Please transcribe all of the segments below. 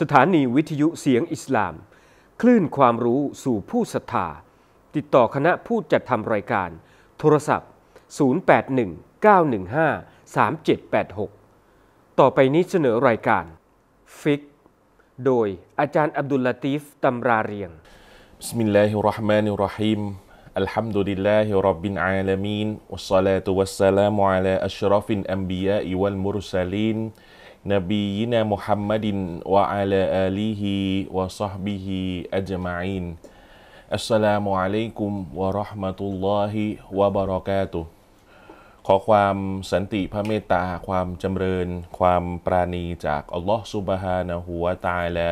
สถานีวิทยุเสียงอิสลาม คลื่นความรู้สู่ผู้ศรัทธาติดต่อคณะผู้จัดทำรายการ โทรศัพท์ 0819153786 ต่อไปนี้เสนอรายการ ฟิกโดยอาจารย์อับดุลลาตีฟตัมราเรียงบิสมิลลาฮิรเราะห์มานิรเราะฮีมอัลฮัมดุลิลลาฮิร็อบบิลอาลามีนวัสซาลาตุวัสสลามุอะลาอัชราะฟิลอัมบิยาอิวัลมุรซาลีน نبينا محمد وعلى آله وصحبه أجمعين السلام عليكم ورحمة الله وبركاته ขอความสันติพระเมตตา ความจำเริญ ความปราณีจากอัลลอฮฺซุบฮานะฮูวตายแลา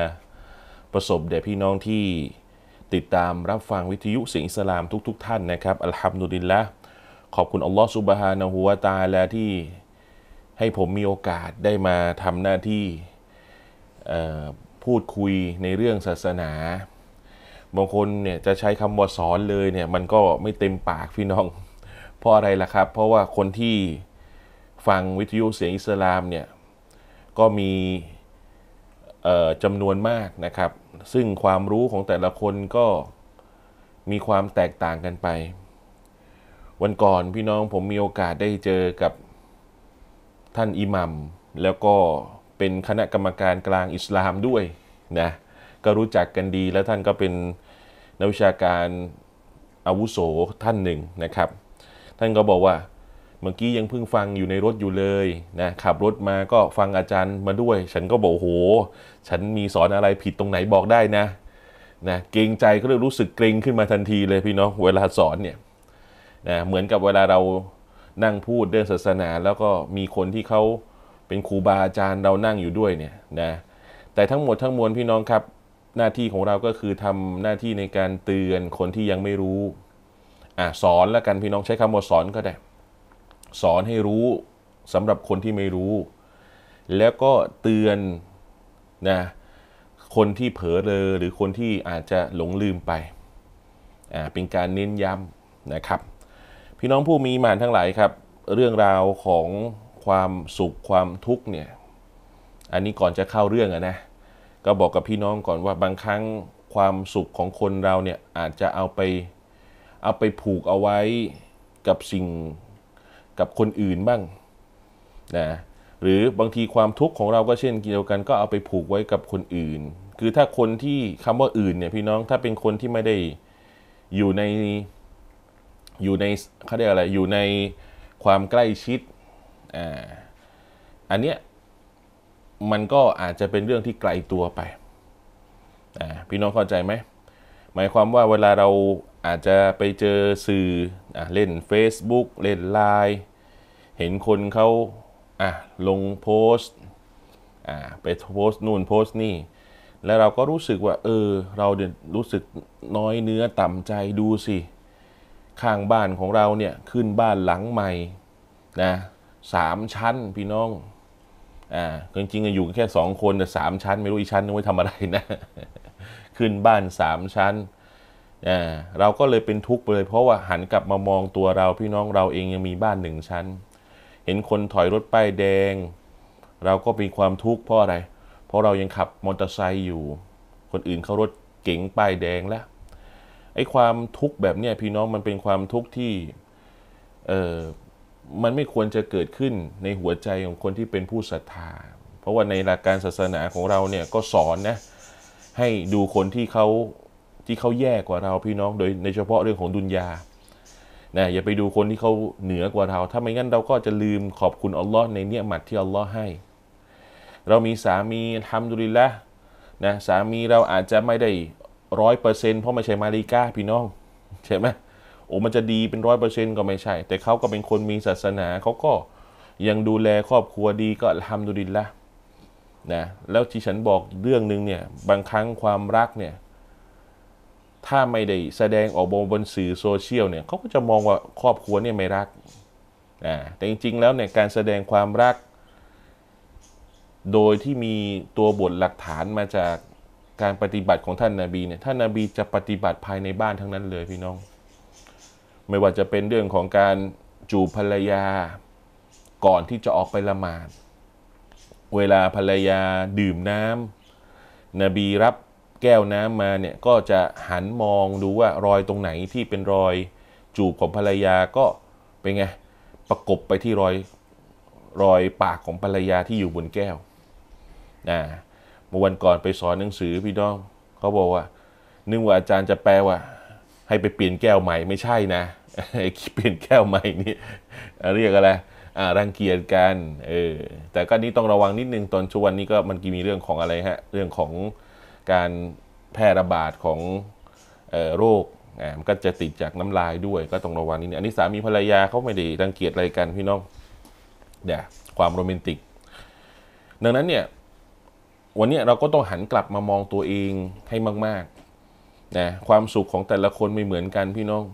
ประสบแด่พี่น้องที่ ติดตามรับฟังวิทยุเสียงอิสลามทุก ๆทท่านนะครับอัลฮัมดุลิลละขอบคุณอัลลอฮฺซุบฮานะฮูวตายแลาที่ให้ผมมีโอกาสได้มาทำหน้าที่พูดคุยในเรื่องศาสนา บางคนเนี่ยจะใช้คำว่าสอนเลยเนี่ยมันก็ไม่เต็มปากพี่น้อง เพราะอะไรล่ะครับเพราะว่าคนที่ฟังวิทยุเสียงอิสลามเนี่ยก็มีจำนวนมากนะครับ ซึ่งความรู้ของแต่ละคนก็มีความแตกต่างกันไป วันก่อนพี่น้องผมมีโอกาสได้เจอกับท่านอิหมัมแล้วก็เป็นคณะกรรมการกลางอิสลามด้วยนะก็รู้จักกันดีแล้วท่านก็เป็นนักวิชาการอาวุโสท่านหนึ่งนะครับ ท่านก็บอกว่า เมื่อกี้ยังเพิ่งฟังอยู่ในรถอยู่เลยนะขับรถมาก็ฟังอาจารย์มาด้วย ฉันก็บอกโห ฉันมีสอนอะไรผิดตรงไหนบอกได้นะนะเกรงใจก็เลยรู้สึกเกรงขึ้นมาทันทีเลยพี่น้องเวลาสอนเนี่ยนะเหมือนกับเวลาเรานั่งพูดเรื่องศาสนา แล้วก็มีคนที่เขาเป็นครูบาอาจารย์เรานั่งอยู่ด้วยเนี่ยนะแต่ทั้งหมดทั้งมวลพี่น้องครับ หน้าที่ของเราก็คือ ทำหน้าที่ในการเตือนคนที่ยังไม่รู้อ่ะสอนแล้วกันพี่น้องใช้คำว่าสอนก็ได้ สอนให้รู้สำหรับคนที่ไม่รู้ แล้วก็เตือนนะคนที่เผลอเลอหรือคนที่อาจจะหลงลืมไปอ่าเป็นการเน้นย้ำนะครับพี่น้องผู้มีมานทั้งหลายครับ เรื่องราวของความสุขความทุกข์เนี่ย อันนี้ก่อนจะเข้าเรื่องนะก็บอกกับพี่น้องก่อนว่าบางครั้งความสุขของคนเราเนี่ยอาจจะเอาไป เอาไปผูกเอาไว้กับสิ่งกับคนอื่นบ้าง นะ หรือบางทีความทุกข์ของเราก็เช่นเดียวกันก็เอาไปผูกไว้กับคนอื่น คือถ้าคนที่คำว่าอื่นเนี่ย พี่น้องถ้าเป็นคนที่ไม่ได้อยู่ในอยู่ในเขาเรียกอะไร อยู่ในความใกล้ชิด อ่าอันเนี้ยมันก็อาจจะเป็นเรื่องที่ไกลตัวไป อ่าพี่น้องเข้าใจไหม หมายความว่าเวลาเราอาจจะไปเจอสื่ออเล่น Facebook เล่นไลน์เห็นคนเขาอ่ลงโพสอ่าไปโพสต์นู่นโพสต์นี่ แล้วเราก็รู้สึกว่า เออ เราเดือดรู้สึกน้อยเนื้อต่ำใจดูสิเข้างบ้านของเราเนี่ยขึ้นบ้านหลังใหม่นะสามชั้นพี่น้องอ่าจริงๆอยู่แค่สองคนแต่สามชั้น ไม่รู้อีชั้นนึงไว้ทำอะไรนะ ขึ้นบ้านสามชั้นอ่าเราก็เลยเป็นทุกข์ไปเลย เพราะว่าหันกลับมามองตัวเรา พี่น้องเราเองยังมีบ้านหนึ่งชั้น เห็นคนถอยรถป้ายแดง เราก็มีความทุกข์เพราะอะไร เพราะเรายังขับมอเตอร์ไซค์อยู่ คนอื่นเขารถเก๋งป้ายแดงแล้วไอ้ความทุกข์แบบเนี้ยพี่น้องมันเป็นความทุกข์ที่เออมันไม่ควรจะเกิดขึ้นในหัวใจของคนที่เป็นผู้ศรัทธาเพราะว่าในหลักการศาสนาของเราเนี่ยก็สอนนะให้ดูคนที่เขาที่เขาแย่กว่าเราพี่น้องโดยในเฉพาะเรื่องของดุนยานะอย่าไปดูคนที่เขาเหนือกว่าเรา ถ้าไม่งั้นเราก็จะลืมขอบคุณอัลลอฮ์ในเนียหมัดที่อัลลอฮ์ให้เรามีสามีทำดุลิละนะสามีเราอาจจะไม่ได้ร้อยเปอร์เซ็นต์เพราะไม่ใช่มาริก้าพี่น้องใช่ไหมโอ้มันจะดีเป็นร้อยเปอร์เซ็นต์ก็ไม่ใช่แต่เขาก็เป็นคนมีศาสนาเขาก็ยังดูแลครอบครัวดีก็ทำดูดินละนะแล้วที่ฉันบอกเรื่องหนึ่งเนี่ย บางครั้งความรักเนี่ย ถ้าไม่ได้แสดงออกบนสื่อโซเชียลเนี่ยเขาก็จะมองว่าครอบครัวเนี่ยไม่รักนะแต่จริงๆ แล้วเนี่ยการแสดงความรัก โดยที่มีตัวบทหลักฐานมาจากการปฏิบัติของท่านนาบีเนี่ยท่านนาบีจะปฏิบัติภายในบ้านทั้งนั้นเลยพี่น้อง ไม่ว่าจะเป็นเรื่องของการจูบภรรยาก่อนที่จะออกไปละหมาดเวลาภรรยาดื่มน้ำนบีรับแก้วน้ำมาเนี่ยก็จะหันมองดูว่ารอยตรงไหนที่เป็นรอยจูบของภรรยาก็เป็นไงประกบไปที่รอยรอยปากของภรรยาที่อยู่บนแก้วนะเมื่อวันก่อนไปสอนหนังสือพี่น้องเขาบอกว่า นึกว่าอาจารย์จะแปลว่า ให้ไปเปลี่ยนแก้วใหม่ ไม่ใช่นะไอ้เปลี่ยนแก้วใหม่นี่เรียกอะไร อ่ารังเกียจกันเออแต่ก็นี่ต้องระวังนิดนึงตอนช่วงนี้ก็มันกีมีเรื่องของอะไรฮะเรื่องของการแพร่ระบาดของออโรคอ่ามันก็จะติดจากน้ำลายด้วยก็ต้องระวังนิดนึงอันนี้สามีภรรยาเขาไม่ได้รังเกียจอะไรกันพี่น้องเดี๋ยความโรแมนติก ดังนั้นเนี่ยวันนี้เราก็ต้องหันกลับมามองตัวเองให้มากๆนะความสุขของแต่ละคนไม่เหมือนกันพี่น้อง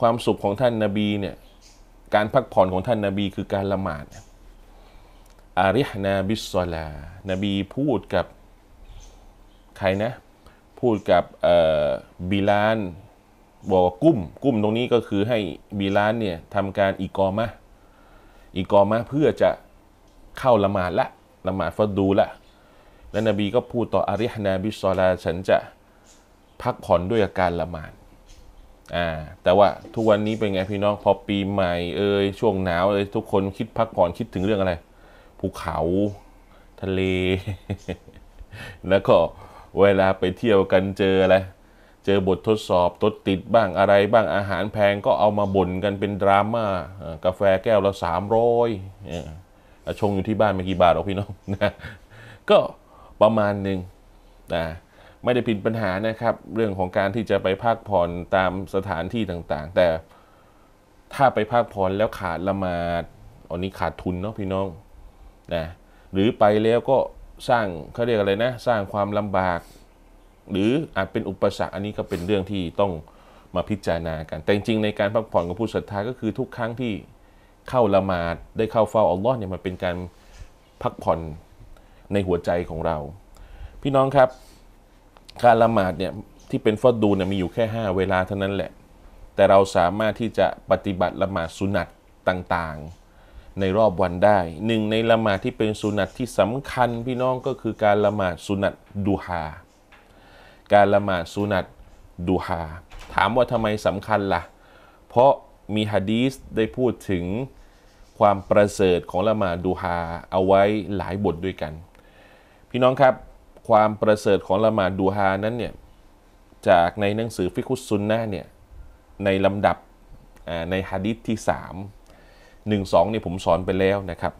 ความสุขของท่านนาบีเนี่ยการพักผ่อนของท่านนาบีคือการละหมาดอาริฮนาบิสซลานบีพูดกับ ใครนะ พูดกับบิลานบอกว่ากุ้มกุ้มตรงนี้ก็คือให้บิลานเนี่ยทำการอีกอมะอีกอมะเพื่อจะเข้าละหมาดละละหมาดฟัดดูละและนบีก็พูดต่ออาริฮนาบิสซอลา ฉันจะพักผ่อนด้วยอาการละหมาด อ่า แต่ว่าทุกวันนี้เป็นไงพี่น้อง พอปีใหม่เอ้ยช่วงหนาวเอ้ยทุกคนคิดพักผ่อนคิดถึงเรื่องอะไร ภูเขา ทะเล แล้วก็เวลาไปเที่ยวกันเจออะไร เจอบททดสอบตดติดบ้างอะไรบ้างอาหารแพงก็เอามาบ่นกันเป็นดราม่ากาแฟแก้วละสามร้อยชงอยู่ที่บ้านไม่กี่บาทหรอกพี่น้องนะ ก็ประมาณหนึ่งนะไม่ได้ผิดปัญหานะครับ เรื่องของการที่จะไปพักผ่อนตามสถานที่ต่าง ๆ แต่ถ้าไปพักผ่อนแล้วขาดละมาดอันนี้ขาดทุนเนาะพี่น้องนะหรือไปแล้วก็สร้างเขาเรียกอะไรนะสร้างความลำบาก หรืออาจเป็นอุปสรรคอันนี้ก็เป็นเรื่องที่ต้องมาพิจารณากัน แต่จริงในการพักผ่อนของผู้ศรัทธาก็คือทุกครั้งที่เข้าละมาดได้เข้าเฝ้าอัลลอฮ์เนี่ยมันเป็นการพักผ่อนในหัวใจของเรา พี่น้องครับการละหมาดเนี่ยที่เป็นฟอดูเนี่ยมีอยู่แค่5เวลาเท่านั้นแหละ แต่เราสามารถที่จะปฏิบัติละหมาดสุนัตต่างๆ ในรอบวันได้ หนึ่งในละหมาดที่เป็นสุนัตที่สำคัญ พี่น้องก็คือการละหมาดสุนัตดูฮาการละหมาดสุนัตดูฮาถามว่าทำไมสำคัญละ่ะ เพราะมีฮะดีสได้พูดถึงความประเสริฐของละหมาดดูฮาเอาไว้หลายบทด้วยกันพี่น้องครับ ความประเสริฐของละหมาดดูฮานั้นเนี่ยจากในหนังสือฟิกุสซุนนะเนี่ยในลำดับในฮะดิษที่ 3 1 2เนี่ยผมสอนไปแล้วนะครับ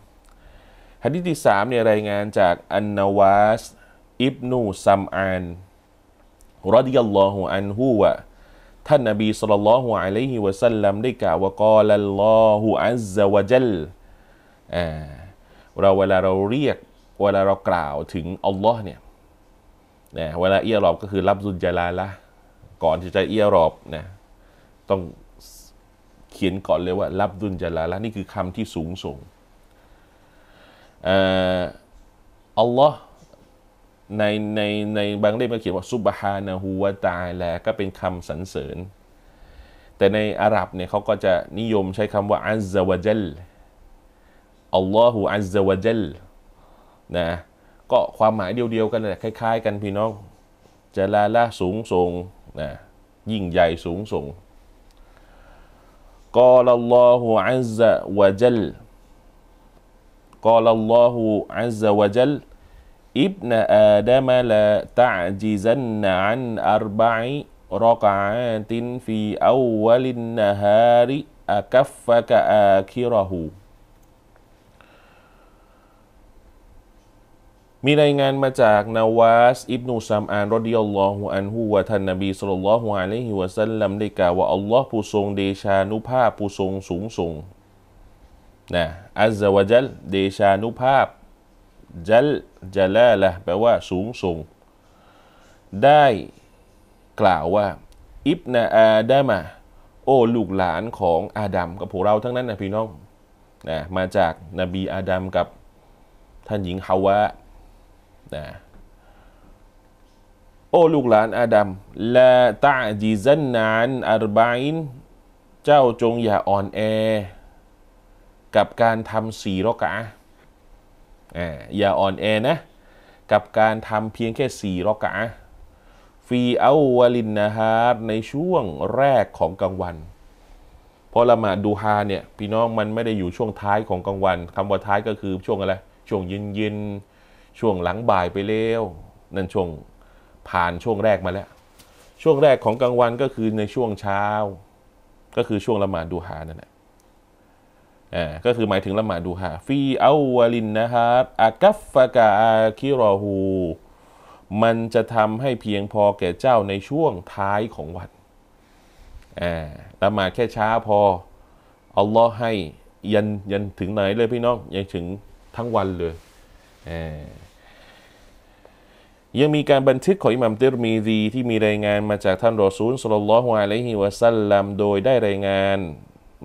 ฮะดิษที่3เนี่ยรายงานจากอันนาวาส อิบนูซัมอานรดิยัลลอฮุอันฮุวะท่านนบีสุลลัลลอฮุอะลัยฮิวะสัลลัมได้กล่าวว่ากอลัลลอฮุอัลซะวะจัลเราเวลาเราเรียกเวลาเรากล่าวถึง อัลลอฮ์เนี่ยนะเวลาเอียรอบก็คือรับซุนจาลาละก่อนที่จะเอียรอบนะ ต้องเขียนก่อนเลยว่ารับดุลจาลาละนี่คือคำที่สูงส่งอัลลอฮ์ในในในบางเล่มก็เขียนว่าซุบฮานะฮูวาตาลาก็เป็นคำสรรเสริญ แต่ในอาหรับเนี่ยเขาก็จะนิยมใช้คำว่าอัลซาวะจัลอัลลอฮฺอัลซาวะจัลนะก็ความหมายเดียวๆกันแหละคล้าย ๆ กันพี่น้องจะลาละสูงส่งนะยิ่งใหญ่สูงส่งกอลลอฮุอัลซะวะจัลกอลลอฮุอัลซะวะจัลอิบนาอาดามะละตะจิซันนะอันอัรบะอิรอกาตินฟีอัวลินนะฮาริอักัฟฟะกะอาคิรหูมีรายงานมาจากนาวาสอิบนูซามอานรดิยัลลอฮุอันฮุวะท่านนบีสุลตัลฮุอะลัยฮิวะซัลลัมได้กล่าวว่าอัลลอฮ์ผู้ทรงเดชานุภาพผู้ทรงสูงส่งนะอัลาวะจัลเดชานุภาพจัลจัลาละแปลว่าสูงส่งได้กล่าวว่าอิบนาอาดามะโอ้ลูกหลานของอาดัมกับพวกเราทั้งนั้นนะพี่น้องนะมาจากนบีอาดัมกับ ท่านหญิงฮาวะนะโอ้ลูกหลานอาดัมละตาจีซันนานอารบายนเจ้าจงอย่าอ่อนแอ กับการทำสี่รอกะอย่าอ่อนแอนะ กับการทำเพียงแค่สี่รอกะฟีเอาวาลินนะฮาร์ในช่วงแรกของกลางวัน เพราะละหมาดดูฮาเนี่ย พี่น้องมันไม่ได้อยู่ช่วงท้ายของกลางวันคำว่าท้ายก็คือช่วงอะไร ช่วงเย็นเย็นช่วงหลังบ่ายไปเร็วนั่นช่วงผ่านช่วงแรกมาแล้ว ช่วงแรกของกลางวันก็คือในช่วงเช้าก็คือช่วงละหมาดดูฮานั่นแหละอ่าก็คือหมายถึงละหมาดดูฮาฟีออาวาลินนะครับอากัฟฟกาอาคิรอฮูมันจะทำให้เพียงพอแก่เจ้าในช่วงท้ายของวันอ่าละหมาดแค่ช้าพออัลลอฮ์ให้ยันยันถึงไหนเลยพี่น้องยังถึงทั้งวันเลยอ่ายังมีการบันทึกของอิหมัมติรมีดีที่มีรายงานมาจากท่านรอซูลสุลลัลฮวาไลฮิวะซัลลัม โดยได้รายงาน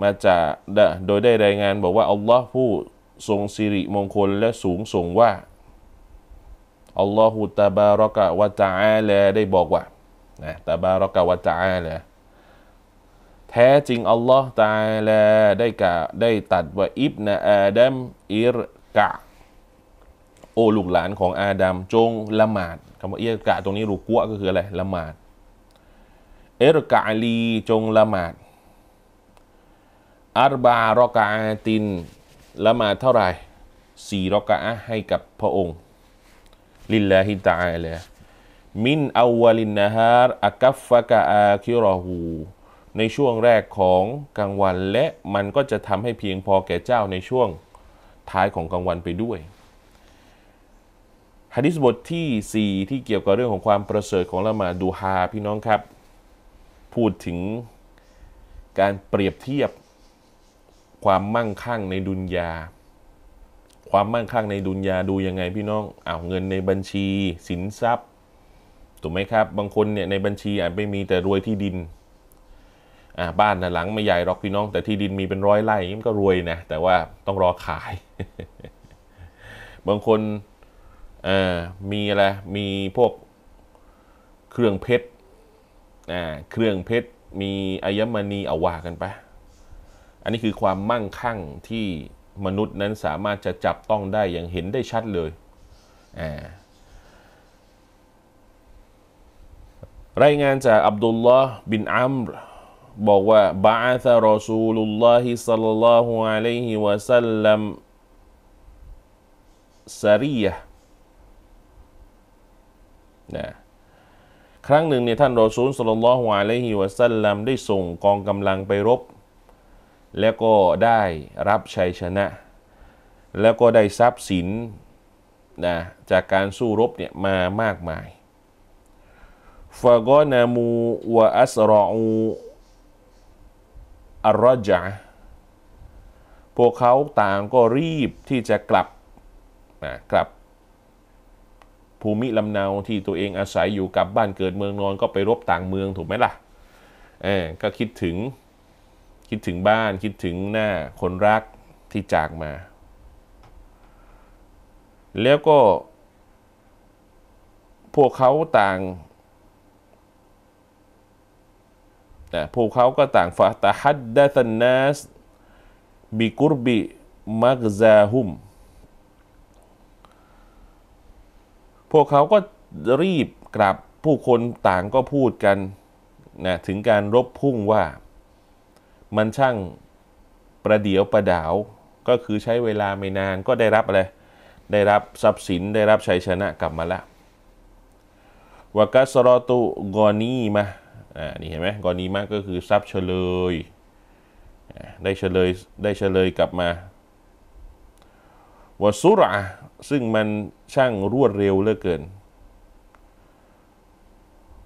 มาจากโดยได้รายงาน บอกว่าอัลลอฮ์ผู้ทรงสิริมงคลและสูงส่งว่าอัลลอฮฺตาบารอกะวะจาลาได้บอกว่านะตาบารอกะวะจาลาแท้จริงอัลลอฮ์ตาลาได้กะได้ตัดว่าอิบนะอาดัมอิรกะโอลูกหลานของอาดัมจงละหมาดคำว่าเอียกะ ตรงนี้รูกัวก็คืออะไรละหมาดเอรกะลีจงละหมาดอารบารอกาตินละหมาดเท่าไหร่สี่รอกะให้กับพระองค์ลิลลาฮิตาเลยมินอาวลินนะฮาร์อากัฟฟะกะอาคิรอหูในช่วงแรกของกลางวัน และมันก็จะทำให้เพียงพอแก่เจ้าในช่วงท้ายของกลางวันไปด้วยฮะดิษบท ที่ 4ที่เกี่ยวกับเรื่องของความประเสริฐของละหมาดดูฮาพี่น้องครับ พูดถึงการเปรียบเทียบความมั่งคั่งในดุนยาความมั่งคั่งในดุนยาดูยังไงพี่น้องอ้าวเงินในบัญชีสินทรัพย์ถูกไหมครับ บางคนเนี่ยในบัญชีอาจไม่มีแต่รวยที่ดิน อ่า บ้านนะหลังไม่ใหญ่หรอกพี่น้องแต่ที่ดินมีเป็นร้อยไร่มันก็รวยนะแต่ว่าต้องรอขาย บางคนอมีอะไร มีพวกเครื่องเพชรอ่าเครื่องเพชร มีอายมณีอาว่ากันไป อันนี้คือความมั่งคั่งที่มนุษย์นั้นสามารถจะจับต้องได้อย่างเห็นได้ชัดเลยอ่ารายงานจากอับดุลลอฮ์บินอัมรบอกว่าบาอัธรอซูลุลลอฮิสัลลัลลอฮุอะลัยฮิวะสัลลัมซารียะนะครั้งหนึ่งเนี่ยท่านรอซูลสุลลัลฮวาและฮิวซัลลัมได้ส่งกองกำลังไปรบ แล้วก็ได้รับชัยชนะ แล้วก็ได้ทรัพย์สินนะจากการสู้รบเนี่ยมามากมายฟะกอนามูวะอัสรออูอัรจาพวกเขาต่างก็รีบที่จะกลับนะกลับภูมิลำเนาที่ตัวเองอาศัยอยู่กับบ้านเกิดเมืองนอนก็ไปรบต่างเมืองถูกไหมล่ะ เออก็คิดถึง คิดถึงบ้านคิดถึงหน้าคนรักที่จากมา แล้วก็ พวกเขาต่างนะพวกเขาก็ต่างฟาตาฮัดดัสนาสบิกุรบิมักซาฮุมพวกเขาก็รีบกลับผู้คนต่างก็พูดกันนะถึงการรบพุ่งว่ามันช่างประเดียวประดาว ก็คือใช้เวลาไม่นานก็ได้รับอะไร ได้รับทรัพย์สินได้รับชัยชนะกลับมาละวกัสรอตุกอนีมาอ่านี่เห็นไหมกอนีมาก็คือทรัพย์เฉลย ได้เฉลยได้เฉลยกลับมาวสุระซึ่งมันช่างรวดเร็วเหลือเกิน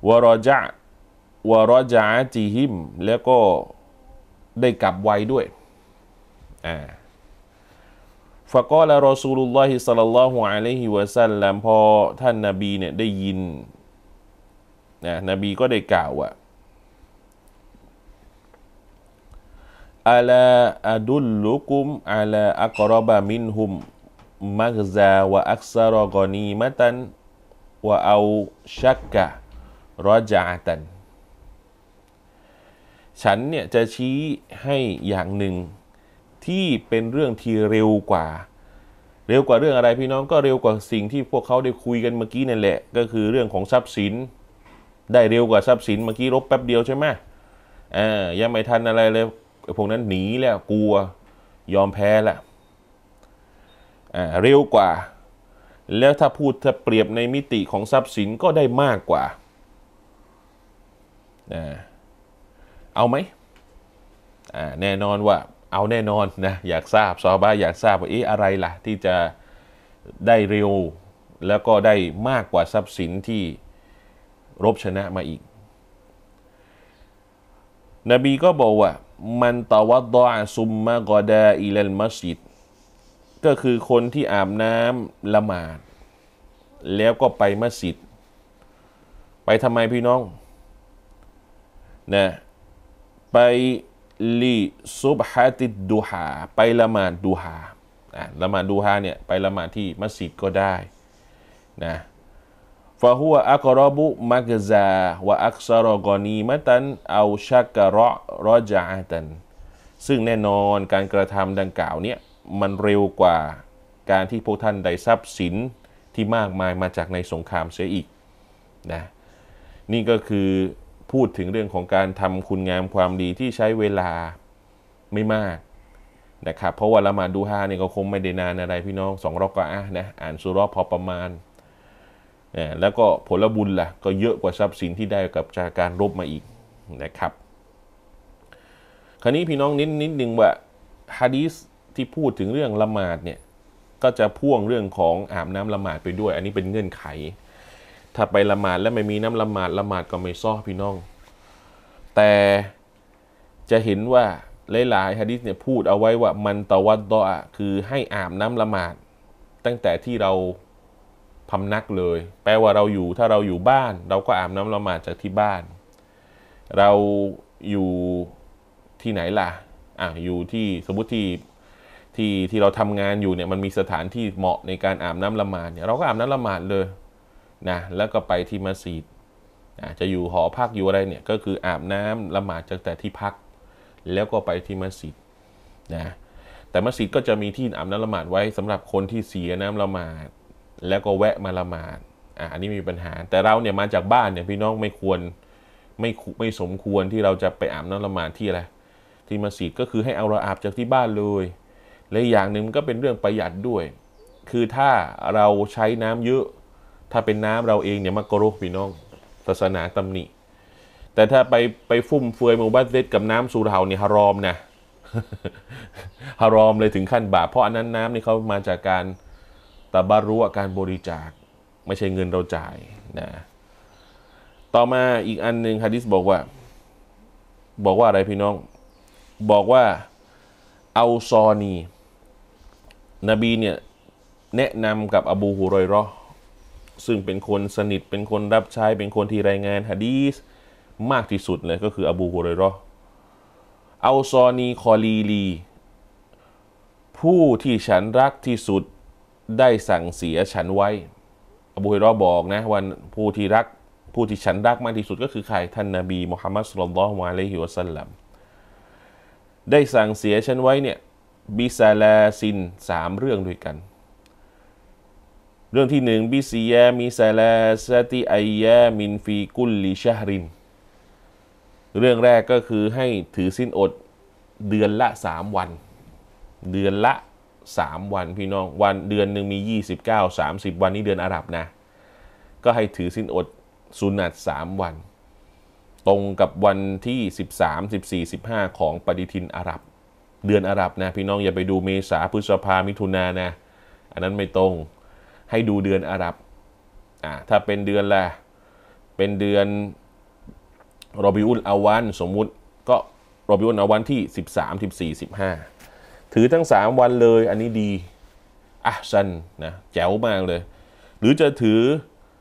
วรจะวรจาจีหิม แล้วก็ได้กลับไวด้วยอ่าฟะกอละรอซูลุลลอฮิสัลลัลลอฮุอะลัยฮิวะซัลลัมพอท่านนาบีเนี่ยได้ยินนะนบีก็ได้กล่าวว่าอัลาอดุลลุกุมอัลาอักรบะมินฮุมมักซาวะอักซารอกอนีมะตันวะเอาชักกะรอจาตันฉันเนี่ย จะชี้ให้อย่างหนึ่ง ที่เป็นเรื่องที่เร็วกว่า เร็วกว่าเรื่องอะไรพี่น้องก็เร็วกว่าสิ่งที่พวกเขาได้คุยกันเมื่อกี้นั่นแหละ ก็คือเรื่องของทรัพย์สิน ได้เร็วกว่าทรัพย์สินเมื่อกี้รบแป๊บเดียวใช่ไหมอ่ายังไม่ทันอะไรเลยพวกนั้นหนีแล้วกลัวยอมแพ้ละเร็วกว่าแล้วถ้าพูดถ้าเปรียบในมิติของทรัพย์สินก็ได้มากกว่า เอาไหม แน่นอนว่าเอาแน่นอนนะ อยากทราบซอบ้าอยากทราบว่าเอ๊ะอะไรล่ะที่จะได้เร็วแล้วก็ได้มากกว่าทรัพย์สินที่รบชนะมาอีก นบีก็บอกว่ามันตะวัดดอซุมมะกอดาอิลัลมัสยิดก็คือคนที่อาบน้ำละหมาดแล้วก็ไปมัสยิดไปทำไมพี่น้องนะไปลีซุบฮะติดดูฮาไปละหมาดดูฮาะละหมาดดูฮาเนี่ย ไปละหมาดที่มัสยิดก็ได้นะฟะฮัวอักรอบุมักซาวะอักซารกอนีมะตันเอาชักกะระรอจาตันซึ่งแน่นอนการกระทำดังกล่าวเนี่ยมันเร็วกว่าการที่พวกท่านได้ทรัพย์สินที่มากมายมาจากในสงครามเสียอีกนะนี่ก็คือพูดถึงเรื่องของการทำคุณงามความดีที่ใช้เวลาไม่มากนะครับเพราะว่าละหมาดดูฮาเนี่ยก็คงไม่ได้นานอะไรพี่น้องสองรอกก็อ่ะนะอ่านสุรอพอประมาณนะแล้วก็ผลบุญละ่ะก็เยอะกว่าทรัพย์สินที่ได้กับจากการรบมาอีกนะครับ คราวนี้พี่น้องนิดนิดนึงว่าฮะดีสที่พูดถึงเรื่องละหมาดเนี่ยก็จะพ่วงเรื่องของอาบน้ำละหมาดไปด้วย อันนี้เป็นเงื่อนไข ถ้าไปละหมาดแล้วไม่มีน้ำละหมาดละหมาดก็ไม่ซ้อพี่น้อง แต่จะเห็นว่าหลายๆฮะดิษเนี่ยพูดเอาไว้ว่ามันตะวัดดอคือให้อาบน้ำละหมาดตั้งแต่ที่เราพำนักเลย แปลว่าเราอยู่ ถ้าเราอยู่บ้าน เราก็อาบน้ำละหมาดจากที่บ้าน เราอยู่ที่ไหนล่ะ อ่ะอยู่ที่สมมติที่ที่ที่เราทำงานอยู่เนี่ยมันมีสถานที่เหมาะในการอาบน้ำละหมาดเนี่ยเราก็อาบน้ำละหมาดเลยนะแล้วก็ไปที่มัสยิดนะจะอยู่หอพักอยู่อะไรเนี่ย ก็คืออาบน้ำละหมาดจากแต่ที่พัก แล้วก็ไปที่มัสยิดนะแต่มัสยิดก็จะมีที่อาบน้ำละหมาดไว้ สำหรับคนที่เสียน้ำละหมาด แล้วก็แวะมาละหมาดอ่าอันนี้มีปัญหา แต่เราเนี่ยมาจากบ้านเนี่ยพี่น้องไม่ควรไม่ไม่สมควรที่เราจะไปอาบน้ำละหมาดที่อะไรที่มัสยิดก็คือให้เอาเราอาบจากที่บ้านเลยและอย่างหนึ่งก็เป็นเรื่องประหยัดด้วย คือถ้าเราใช้น้ำเยอะ ถ้าเป็นน้ำเราเองเนี่ยมักกรุพี่น้องศาสนาตำหนิ แต่ถ้าไปไปฟุ่มเฟือยมูบัตเซตกับน้ำสูเทาเนี่ยฮารอมนะฮารอมเลยถึงขั้นบาป เพราะอันนั้นน้ำนี่เขามาจากการตบารุะการบริจาค ไม่ใช่เงินเราจ่ายนะ ต่อมาอีกอันหนึ่งฮะดิษบอกว่า บอกว่าอะไรพี่น้อง บอกว่าเอาซอนีนบีเนี่ยแนะนำกับอบูฮุรอยรอซึ่งเป็นคนสนิทเป็นคนรับใช้เป็นคนที่รายงานฮะดีสมากที่สุดเลยก็คืออบูฮุรอยรอเอาซอนีคอลีลีผู้ที่ฉันรักที่สุดได้สั่งเสียฉันไว้ อบูฮุรอยรอบอกนะวันผู้ที่รักผู้ที่ฉันรักมากที่สุดก็คือใครท่านนาบีมุฮัมมัดสุลลัลลอฮุอะลัยฮิวะสัลลัมได้สั่งเสียฉันไว้เนี่ยบิซาลาซินสามเรื่องด้วยกัน เรื่องที่หนึ่งบิซียามิซาลาสติไอยามินฟีกุลลิชารินเรื่องแรกก็คือให้ถือสิ้นอดเดือนละสามวัน เดือนละสามวันพี่น้องวันเดือนหนึ่งมี 29 30 วันนี้เดือนอาหรับนะ ก็ให้ถือสิ้นอดสุนัตสามวัน ตรงกับวันที่ 13 14 15 ของปฏิทินอาหรับเดือนอาหรับนะพี่น้องอย่าไปดูเมษาพฤษภามิถุนานะอันนั้นไม่ตรงให้ดูเดือนอาหรับอ่าถ้าเป็นเดือนละเป็นเดือนรอบิอุลอาวันสมมุติก็รอบิอุลอาวันที่ 13 14 15 ถือทั้ง 3 วันเลยอันนี้ดีอ่ะสันนะแจ๋วมากเลย หรือจะถือ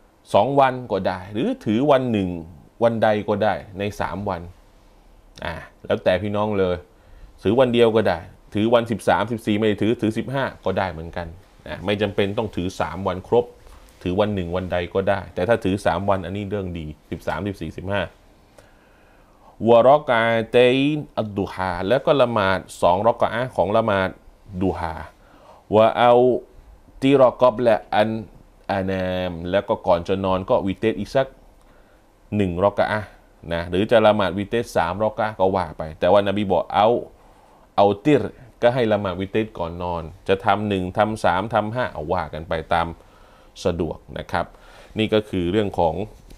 2วันก็ได้ หรือถือวันหนึ่ง วันใดก็ได้ใน3วันอ่าแล้วแต่พี่น้องเลยถือวันเดียวก็ได้ ถือวัน 13 14 ไม่ได้ ถือถือ 15 ก็ได้เหมือนกันนะไม่จำเป็นต้องถือ 3 วันครบ ถือวันหนึ่งวันใดก็ได้ แต่ถ้าถือ 3 วันอันนี้เรื่องดี 13 14 15วรอกาเตยอัดดุฮา แล้วก็ละหมาดสองรอกาอาของ ละหมาดดูฮาว่าเอาตีรอกอบและอันอานามแล้วก็ก่อนจะนอนก็วิเตสอีกสักหนึ่งรอกะนะ หรือจะละหมาดวิเตสสามรอกาก็ว่าไป แต่ว่านบีบอกเอาเอาติรก็ให้ละหมาดวิเตรก่อนนอน จะทำหนึ่งทำสามทำห้าเอาว่ากันไปตามสะดวกนะครับ นี่ก็คือเรื่องของ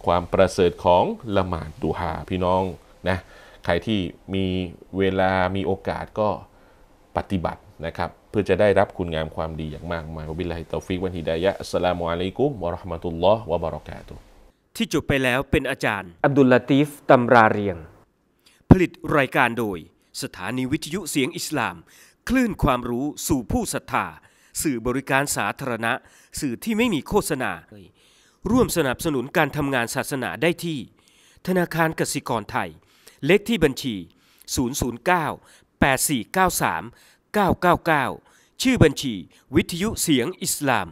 ความประเสริฐของละหมาดดูฮาพี่น้องนะ ใครที่มีเวลามีโอกาสก็ปฏิบัตินะครับ เพื่อจะได้รับคุณงามความดีอย่างมากมายบิลลาฮิตอฟิกวันฮิดายะสลามุอะลัยกุมวะราะห์มะตุลลอฮ์วะบะเราะกาตุ ที่จบไปแล้วเป็นอาจารย์ อับดุลลาตีฟตำราเรียง ผลิตรายการโดยสถานีวิทยุเสียงอิสลาม คลื่นความรู้สู่ผู้ศรัทธาสื่อบริการสาธารณะ สื่อที่ไม่มีโฆษณา ร่วมสนับสนุนการทำงานศาสนาได้ที่ ธนาคารกสิกรไทย เลขที่บัญชี 009 8493 999 ชื่อบัญชีวิทยุเสียงอิสลาม